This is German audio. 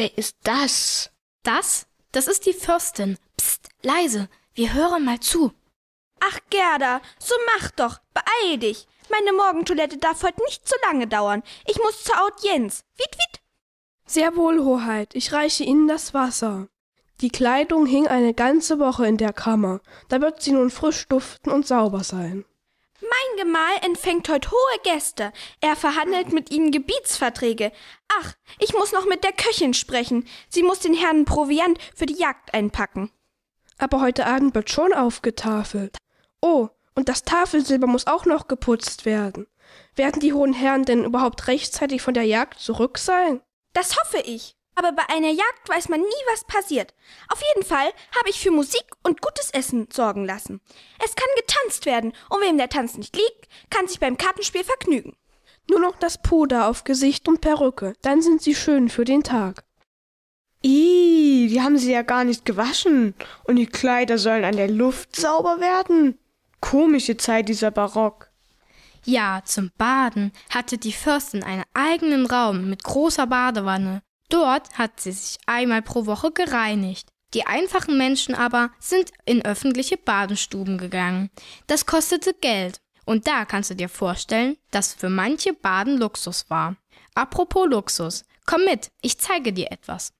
Wer ist das? Das? Das ist die Fürstin. Psst, leise, wir hören mal zu. Ach, Gerda, so mach doch, beeil dich. Meine Morgentoilette darf heute nicht zu lange dauern. Ich muss zur Audienz. Wiet, wiet. Sehr wohl, Hoheit, ich reiche Ihnen das Wasser. Die Kleidung hing eine ganze Woche in der Kammer. Da wird sie nun frisch duften und sauber sein. Gemahl empfängt heute hohe Gäste. Er verhandelt mit ihnen Gebietsverträge. Ach, ich muss noch mit der Köchin sprechen. Sie muss den Herrn Proviant für die Jagd einpacken. Aber heute Abend wird schon aufgetafelt. Oh, und das Tafelsilber muss auch noch geputzt werden. Werden die hohen Herren denn überhaupt rechtzeitig von der Jagd zurück sein? Das hoffe ich aber bei einer Jagd weiß man nie, was passiert. Auf jeden Fall habe ich für Musik und gutes Essen sorgen lassen. Es kann getanzt werden, und wem der Tanz nicht liegt, kann sich beim Kartenspiel vergnügen. Nur noch das Puder auf Gesicht und Perücke, dann sind sie schön für den Tag. Ih, die haben sie ja gar nicht gewaschen. Und die Kleider sollen an der Luft sauber werden. Komische Zeit dieser Barock. Ja, zum Baden hatte die Fürstin einen eigenen Raum mit großer Badewanne. Dort hat sie sich einmal pro Woche gereinigt. Die einfachen Menschen aber sind in öffentliche Badenstuben gegangen. Das kostete Geld. Und da kannst du dir vorstellen, dass für manche Baden Luxus war. Apropos Luxus, komm mit, ich zeige dir etwas.